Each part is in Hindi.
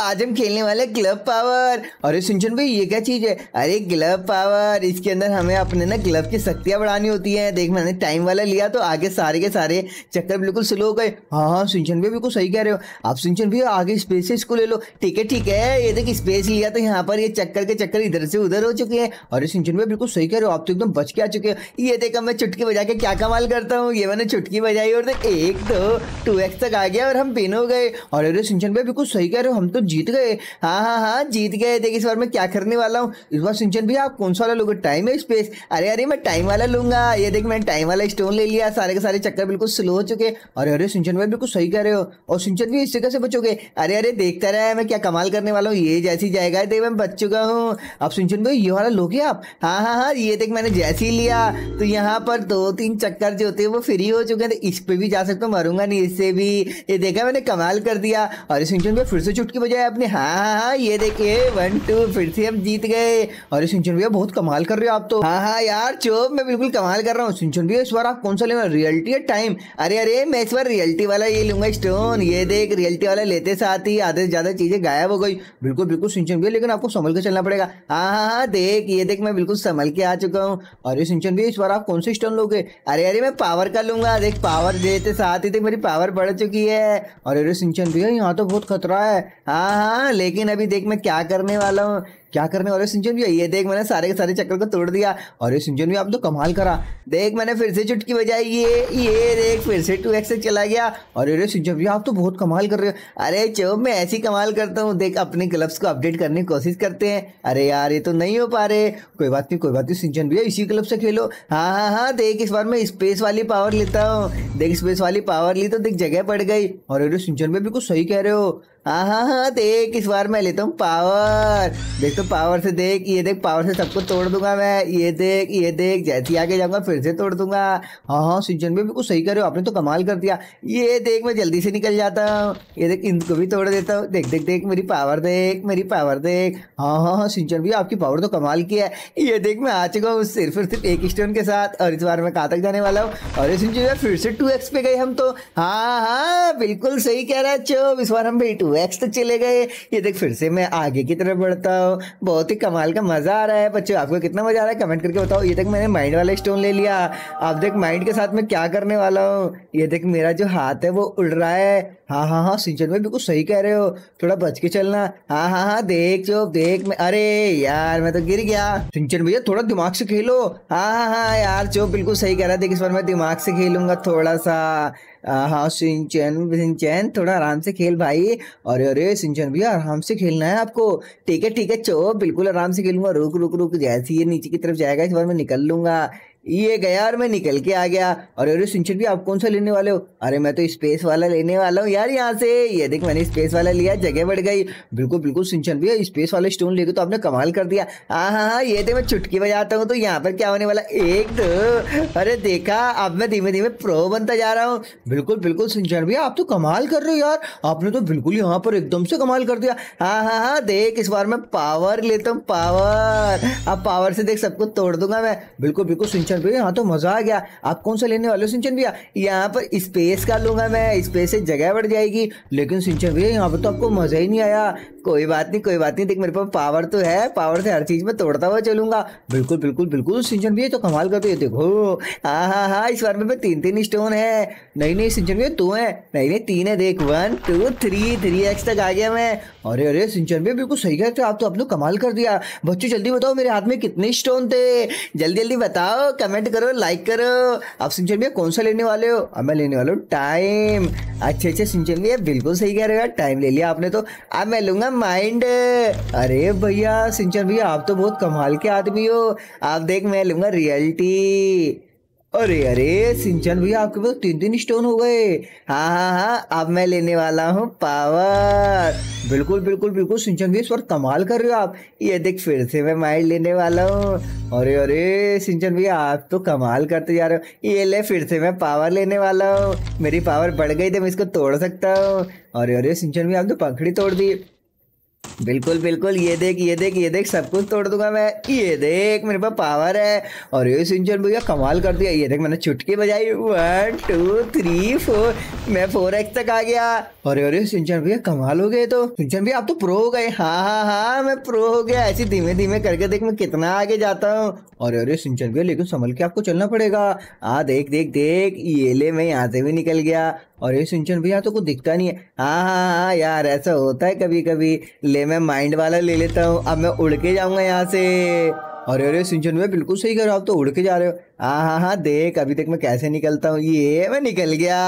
आज हम खेलने वाले क्लब पावर अरे सुनचन भाई ये क्या चीज है अरे क्लब पावर इसके अंदर हमें अपने ना क्लब की शक्तियां बढ़ानी होती है देख मैंने टाइम वाला लिया तो आगे सारे के सारे चक्कर बिल्कुल स्लो हो गए हाँ हाँ सुनचन भाई बिल्कुल सही कह रहे हो आप सुनचन भाई आगे स्पेस से इसको ले लो ठीक है ठीक है ये देख स्पेस लिया तो यहाँ पर ये चक्कर के चक्कर इधर से उधर हो चुके हैं अरे सुनचन भाई बिल्कुल सही कह रहे हो आप तो एकदम बच के आ चुके हो ये देखा मैं चुटकी बजा के क्या कमाल करता हूँ ये मैंने चुटकी बजाई और एक दो टू तक आ गया और हम पिन हो गए और अरे सुनचन भाई बिल्कुल सही कह रहे हो हम तो जीत गए हाँ हाँ हाँ जीत गए देख इस बार मैं क्या करने वाला हूँ इस बार सिंचन भैया आप कौन सा वाला लोगे टाइम है स्पेस अरे अरे मैं टाइम वाला लूंगा ये देख मैंने टाइम वाला स्टोन ले लिया सारे के सारे चक्कर बिल्कुल स्लो हो चुके अरे अरे सिंचन भाई बिल्कुल सही कह रहे हो और सिंचन भी इससे कैसे बचोगे अरे अरे देखता रहा मैं क्या कमाल करने वाला हूँ ये जैसी जाएगा देख मैं बच चुका हूँ अब सिंचन भाई ये वाला लोगे आप हाँ हाँ हाँ ये देख मैंने जैसे ही लिया तो यहाँ पर दो तीन चक्कर जो होते हैं वो फ्री हो चुके हैं तो इस पर भी जा सकता हूँ मरूंगा नहीं इससे भी ये देखा मैंने कमाल कर दिया अरे सिंचन भाई फिर से चुटकी बजाई जाए अपने हाँ हाँ हाँ ये देखिए वन टू फिर से हम जीत गए अरे सिंचन भैया बहुत कमाल कर रहे हो आप तो हाँ हाँ यार चोप मैं बिल्कुल कमाल कर रहा हूँ सिंचन भैया इस बार आप कौन सा लेना रियलिटी या टाइम अरे अरे मैं इस बार रियलिटी वाला ये लूंगा स्टोन ये देख रियलिटी वाला लेते साथ ही आधे से ज्यादा चीजें गायब हो गई बिल्कुल बिल्कुल सिंचन भैया लेकिन आपको संभल के चलना पड़ेगा हाँ हाँ हाँ देख ये देख मैं बिल्कुल संभल के आ चुका हूँ अरे सिंचन भैया इस बार आप कौन से स्टोन लोगे अरे अरे मैं पावर का लूंगा देख पावर देते साथ ही देख मेरी पावर बढ़ चुकी है और अरे सिंचन भैया यहाँ तो बहुत खतरा है हाँ हाँ हाँ लेकिन अभी देख मैं क्या करने वाला हूँ क्या करने वाले सिंचन भी ये देख मैंने सारे के सारे चक्कर को तोड़ दिया और ये सिंचन भी आप तो कमाल करा देख मैंने फिर से चुटकी बजाई ये ये देख फिर से टू एक्स चला गया और अरे सिंचन भी आप तो बहुत कमाल कर रहे हो अरे चो मैं ऐसी कमाल करता हूँ देख अपने क्लब्स को अपडेट करने की कोशिश करते हैं अरे यार ये तो नहीं हो पा रहे कोई बात नहीं कोई बात नहीं सिंचन भी इसी क्लब से खेलो हाँ हाँ हाँ देख इस बार मैं स्पेस वाली पावर लेता हूँ देख स्पेस वाली पावर ली तो देख जगह पड़ गई और अरे सिंचन भी कुछ सही कह रहे हो हाँ हाँ हाँ देख इस बार मैं लेता हूँ पावर देख तो पावर से देख ये देख पावर से सबको तोड़ दूंगा मैं ये देख ये देख जैसे ही आगे जाऊंगा फिर से तोड़ दूंगा हाँ हाँ सिंचन भी बिल्कुल सही कर रहे हो आपने तो कमाल कर दिया ये देख मैं जल्दी से निकल जाता हूँ ये देख इनको भी तोड़ देता हूँ देख देख देख मेरी पावर देख मेरी पावर देख हाँ हाँ हाँ सिंचन भी आपकी पावर तो कमाल की है ये देख मैं आ चुका हूँ सिर्फ और सिर्फ एक स्टोन के साथ और इस बार मैं कहाँ तक जाने वाला हूँ और सिंचन भैया फिर से टू पे गए हम तो हाँ हाँ बिल्कुल सही कह रहा है चो इस बार हम भी टू नेक्स्ट तो चले गए ये देख फिर से मैं आगे की तरफ बढ़ता हूँ बहुत ही कमाल का मज़ा आ रहा है बच्चों आपको कितना मज़ा आ रहा है कमेंट करके बताओ ये देख मैंने माइंड वाला स्टोन ले लिया आप देख माइंड के साथ में क्या करने वाला हूँ ये देख मेरा जो हाथ है वो उड़ रहा है हाँ हाँ हाँ सिंचन भाई बिल्कुल सही कह रहे हो थोड़ा बच के चलना हाँ हाँ हाँ देख चो देख मैं अरे यार मैं तो गिर गया सिंचन भैया थोड़ा दिमाग से खेलो हाँ हाँ हाँ यार चो बिल्कुल सही कह रहा है देख इस बार मैं दिमाग से खेलूंगा थोड़ा सा हाँ, हाँ सिंचन सिंचन थोड़ा आराम से खेल भाई अरे अरे सिंचन भैया आराम से खेलना है आपको ठीक है ठीक है चो बिल्कुल आराम से खेलूंगा रुक रुक रुक जैसे ये नीचे की तरफ जाएगा इस बार मैं निकल लूंगा ये गया और मैं निकल के आ गया और अरे सिंचर भी आप कौन सा लेने वाले हो अरे मैं तो स्पेस वाला लेने वाला हूँ यार यहाँ से ये देख मैंने स्पेस वाला लिया जगह बढ़ गई बिल्कुल बिल्कुल सिंचर भी स्पेस वाले स्टोन लेके तो आपने कमाल कर दिया हाँ हाँ हाँ ये थे तो मैं चुटकी बजाता हूँ तो यहाँ पर क्या होने वाला एक दो अरे देखा अब मैं धीमे धीमे प्रो बनता जा रहा हूँ बिल्कुल बिल्कुल सिंचर भी आप तो कमाल कर रहे हो यार आपने तो बिल्कुल यहाँ पर एकदम से कमाल कर दिया हाँ हाँ हाँ देख इस बार मैं पावर लेता हूँ पावर अब पावर से देख सबको तोड़ दूंगा मैं बिल्कुल बिल्कुल सिंचर सिंचन भैया यहाँ तो मज़ा आ गया आप कौन सा लेने वाले हो सिंचन भैया यहाँ पर स्पेस का लूंगा मैं स्पेस से जगह बढ़ जाएगी लेकिन सिंचन भैया यहाँ पर तो आपको मज़ा ही नहीं आया कोई बात नहीं कोई बात नहीं देख मेरे पास पावर तो है पावर से हर चीज़ में तोड़ता हुआ चलूंगा बिल्कुल बिल्कुल बिल्कुल सिंचन भैया तो कमाल करते हो देखो हाँ हाँ हाँ इस बार में तीन तीन स्टोन है नहीं नहीं सिंचन भैया दो है नहीं नहीं तीन है देख one two three three x तक आ गया मैं अरे अरे सिंचन भैया बिल्कुल सही कहते आप तो आपने कमाल कर दिया बच्चों जल्दी बताओ मेरे हाथ में कितने स्टोन थे जल्दी जल्दी बताओ कमेंट करो लाइक करो आप सिंचन भैया कौन सा लेने वाले हो अब मैं लेने वाला हूँ टाइम अच्छे अच्छे सिंचन भैया बिल्कुल सही कह रहे हो यार टाइम ले लिया आपने तो अब मैं लूंगा माइंड अरे भैया सिंचन भैया आप तो बहुत कमाल के आदमी हो आप देख मैं लूंगा रियलिटी अरे अरे सिंचन भैया आपके पास तीन तीन स्टोन हो गए हाँ हाँ हाँ अब मैं लेने वाला हूँ पावर बिल्कुल बिल्कुल बिल्कुल सिंचन भैया इस बार कमाल कर रहे हो आप ये देख फिर से मैं माइंड लेने वाला हूँ अरे अरे सिंचन भैया आप तो कमाल करते जा रहे हो ये ले फिर से मैं पावर लेने वाला हूँ मेरी पावर बढ़ गई तो मैं इसको तोड़ सकता हूँ अरे अरे सिंचन भैया आप तो पंखड़ी तोड़ दी बिल्कुल बिल्कुल ये देख ये देख ये देख सब कुछ तोड़ दूंगा मैं ये देख मेरे पास पावर है और ये सिंचन भैया कमाल कर दिया ये देख मैंने चुटकी बजाई वन टू थ्री फोर मैं फोर एक्स तक आ गया और अरे सिंचन भैया कमाल हो गए तो सिंचन भैया आप तो प्रो हो गए हाँ हाँ हाँ मैं प्रो हो गया ऐसे धीमे धीमे करके देख मैं कितना आगे जाता हूँ और अरे सिंचन भैया लेकिन संभल के आपको चलना पड़ेगा आ देख देख देख ये ले मैं यहाँ से भी निकल गया और ये सिंचन भैया तो कुछ दिखता नहीं है हाँ हाँ हाँ, हाँ यार ऐसा होता है कभी कभी ले मैं माइंड वाला ले लेता हूँ अब मैं उड़ के जाऊँगा यहाँ से अरे अरे सिंचन भैया बिल्कुल सही कह रहे हो आप तो उड़ के जा रहे हो हाँ हाँ हाँ देख अभी तक मैं कैसे निकलता हूँ ये मैं निकल गया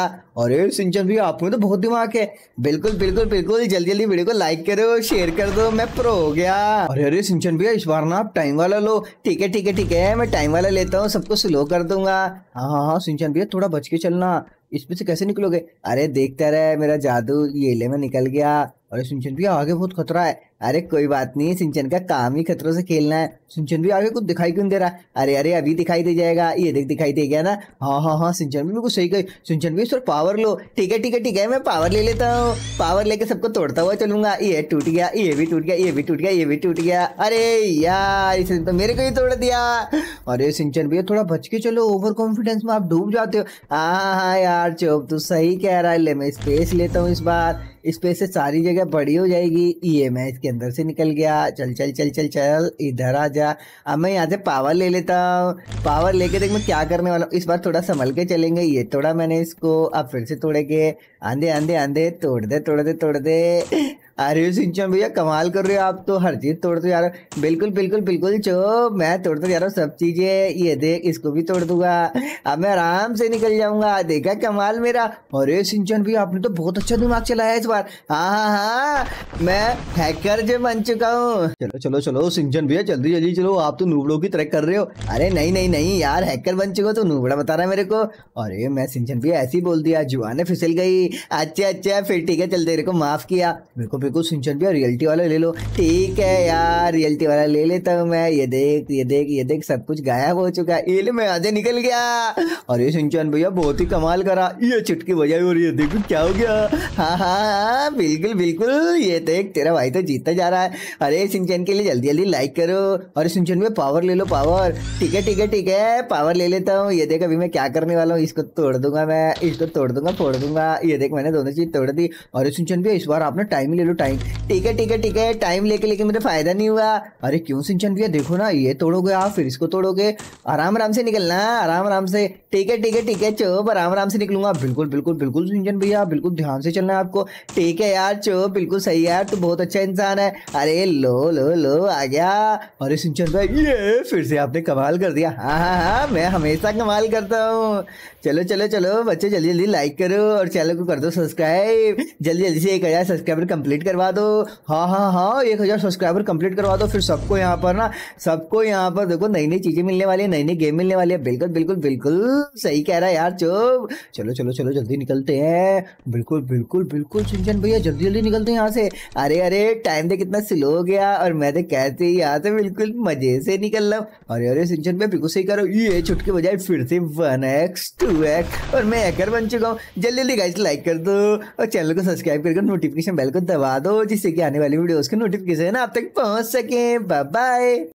अरे सिंचन भैया आप में तो बहुत दिमाग है बिल्कुल बिल्कुल बिल्कुल जल्दी जल्दी वीडियो को लाइक करो शेयर कर दो मैं प्रो हो गया अरे अरे सिंचन भैया इस बार ना आप टाइम वाला लो ठीक है ठीक है ठीक है मैं टाइम वाला लेता हूँ सबको स्लो कर दूंगा हाँ हाँ हाँ सिंचन भैया थोड़ा बच के चलना इसमें से कैसे निकलोगे अरे देखता रहे मेरा जादू ये ले में निकल गया अरे सिंचन भी आगे बहुत खतरा है अरे कोई बात नहीं सिंचन का काम ही खतरों से खेलना है सिंचन भी आगे कुछ दिखाई क्यों दे रहा है अरे अरे अभी दिखाई दे जाएगा ये देख दिखाई दे गया ना हाँ हाँ हाँ सिंचन भी बिल्कुल सही कही सिंचन भी सर पावर लो ठीक है ठीक है ठीक है मैं पावर ले लेता हूँ पावर लेके सबको तोड़ता हुआ चलूंगा ये टूट गया ये भी टूट गया ये भी टूट गया ये भी टूट गया अरे यार इसने तो मेरे को ही तोड़ दिया अरे सिंचन भी थोड़ा बच के चलो ओवर कॉन्फिडेंस में आप डूब जाते हो हाँ हाँ, हाँ यार चौक तू सही कह रहा है ले मैं स्पेस लेता हूँ इस बार स्पेस से सारी जगह बड़ी हो जाएगी ये e मैं इसके अंदर से निकल गया चल चल चल चल चल इधर आ जा अब मैं यहाँ से पावर ले लेता हूँ पावर लेके देख मैं क्या करने वाला हूँ इस बार थोड़ा संभल के चलेंगे ये थोड़ा मैंने इसको अब फिर से तोड़ेंगे आंधे आंधे आंधे तोड़ दे तोड़ दे तोड़ दे अरे सिंचन भैया कमाल कर रहे हो आप तो हर चीज तोड़ते जा रहे हो बिल्कुल बिल्कुल बिल्कुल चो मैं जा रहा हूँ सब चीजें ये देख इसको भी तोड़ दूंगा अब मैं आराम से निकल जाऊंगा देखा कमाल मेरा अरे सिंचन भैया आपने तो बहुत अच्छा दिमाग चलाया इस बार हाँ हाँ हाँ मैं हैकर जो बन चुका हूँ चलो चलो चलो सिंचन भैया जल्दी जल्दी चलो आप तो नूबड़ों की तरह कर रहे हो अरे नहीं नहीं नहीं यार हैकर बन चुका तो नूबड़ा बता रहा है मेरे को अरे मैं सिंचन भैया ऐसी बोल दिया जुआने फिसल गई अच्छा अच्छा फिर ठीक है चल तेरे को माफ किया मेरे को को सिंचन भैया रियलिटी वाला ले लो ठीक है यार रियलिटी वाला ले लेता हूँ मैं ये देख ये देख ये देख सब कुछ गायब हो चुका है एल मैं आधे निकल गया और ये सिंचन भैया बहुत ही कमाल करा ये चुटकी बजाई और ये देखो क्या हो गया हाँ, हाँ हाँ बिल्कुल बिल्कुल ये देख तेरा भाई तो जीता जा रहा है अरे सिंचन के लिए जल्दी जल्दी लाइक करो अरे सिंचन भैया पावर ले लो पावर ठीक है ठीक है ठीक है पावर ले लेता हूँ ये देख अभी मैं क्या करने वाला हूँ इसको तोड़ दूंगा मैं इसको तोड़ दूंगा फोड़ दूंगा ये देख मैंने दोनों चीज तोड़ दी और सिंचन भैया इस बार आपने टाइम ले लो टाइम ठीक है ठीक है ठीक है टाइम लेके लेके मेरा फायदा नहीं हुआ अरे क्यों सिंचन भैया देखो ना ये तोड़ोगे आप फिर इसको तोड़ोगे आराम आराम से निकलना आराम आराम से ठीक है ठीक है ठीक है चुप आराम आराम से निकलूंगा बिल्कुल बिल्कुल बिल्कुल सिंचन भैया बिल्कुल ध्यान से चलना है आपको ठीक है यार चुप बिल्कुल सही यार तू बहुत अच्छा इंसान है अरे लो लो लो आ गया अरे सिंचन भाई ये फिर से आपने कमाल कर दिया हाँ हाँ हाँ मैं हमेशा कमाल करता हूँ चलो चलो चलो बच्चे जल्दी जल्दी लाइक करो और चैनल को कर दो सब्सक्राइब जल्दी जल्दी से एक हजार सब्सक्राइबर कंप्लीट करवा दो हाँ हाँ हाँ एक हज़ार सब्सक्राइबर कंप्लीट करवा दो फिर सबको यहाँ पर ना सबको यहाँ पर देखो नई नई चीज़ें मिलने वाली है नई नई गेम मिलने वाली है बिल्कुल बिल्कुल बिल्कुल सही कह रहा है यार चुप चलो चलो चलो जल्दी निकलते हैं बिल्कुल बिल्कुल बिल्कुल चिंचन भैया जल्दी जल्दी निकलते हैं यहाँ से अरे अरे टाइम दे कितना स्लो हो गया और मैं तो कहते ही यहाँ से बिल्कुल मज़े से निकल रहा हूँ अरे अरे सिंचन भैया बिल्कुल सही करो ये छुटके बजाय फिर से वन एक्स टू एक्स और मैं हैकर बन चुका हूँ जल्दी जल्दी गाइस लाइक कर दो और चैनल को सब्सक्राइब करके नोटिफिकेशन बेल को दबा दो जिससे कि आने वाली वीडियोस की नोटिफिकेशन आप तक पहुंच सके बाय